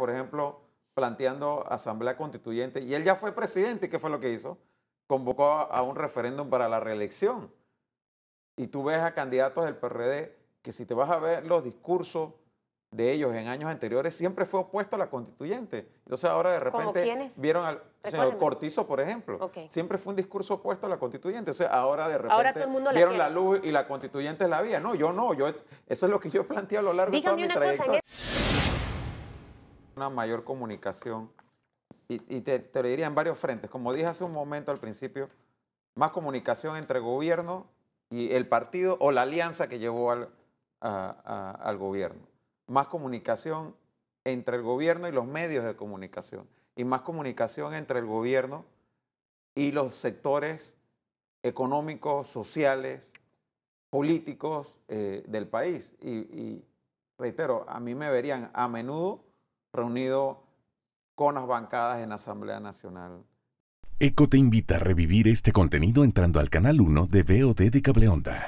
por ejemplo, planteando asamblea constituyente, y él ya fue presidente, qué fue lo que hizo? Convocó a un referéndum para la reelección. Y tú ves a candidatos del PRD que si te vas a ver los discursos de ellos en años anteriores, siempre fue opuesto a la constituyente. Entonces ahora de repente vieron al señor Cortizo, por ejemplo. Siempre fue un discurso opuesto a la constituyente. O sea, ahora de repente vieron la, luz y la constituyente es la vía. No, yo no. Yo, eso es lo que yo planteo a lo largo de toda mi trayectoria una mayor comunicación. Y, te, lo diría en varios frentes. Como dije hace un momento al principio, más comunicación entre gobierno y el partido o la alianza que llevó al, gobierno. Más comunicación entre el gobierno y los medios de comunicación. Y más comunicación entre el gobierno y los sectores económicos, sociales, políticos eh, del país. y, reitero, a mí me verían a menudo reunido con las bancadas en Asamblea Nacional. ECO te invita a revivir este contenido entrando al canal 1 de VOD de Cableonda.